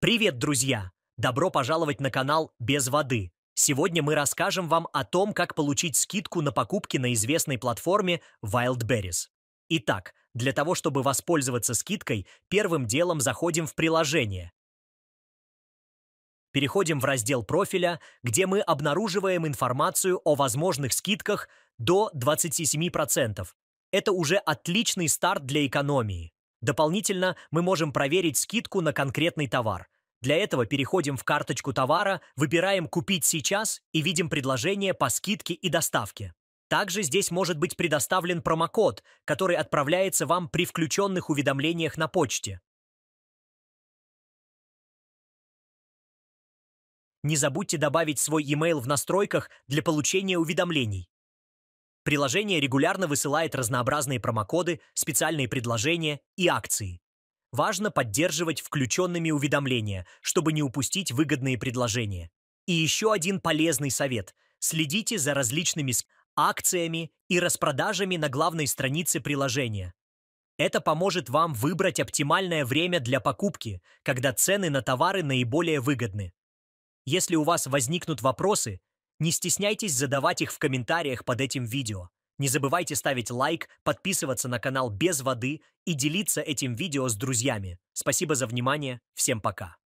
Привет, друзья! Добро пожаловать на канал «Без воды». Сегодня мы расскажем вам о том, как получить скидку на покупки на известной платформе Wildberries. Итак, для того, чтобы воспользоваться скидкой, первым делом заходим в приложение. Переходим в раздел профиля, где мы обнаруживаем информацию о возможных скидках до 27%. Это уже отличный старт для экономии. Дополнительно мы можем проверить скидку на конкретный товар. Для этого переходим в карточку товара, выбираем «Купить сейчас» и видим предложение по скидке и доставке. Также здесь может быть предоставлен промокод, который отправляется вам при включенных уведомлениях на почте. Не забудьте добавить свой email в настройках для получения уведомлений. Приложение регулярно высылает разнообразные промокоды, специальные предложения и акции. Важно поддерживать включенными уведомления, чтобы не упустить выгодные предложения. И еще один полезный совет. Следите за различными акциями и распродажами на главной странице приложения. Это поможет вам выбрать оптимальное время для покупки, когда цены на товары наиболее выгодны. Если у вас возникнут вопросы, не стесняйтесь задавать их в комментариях под этим видео. Не забывайте ставить лайк, подписываться на канал без воды и делиться этим видео с друзьями. Спасибо за внимание, всем пока.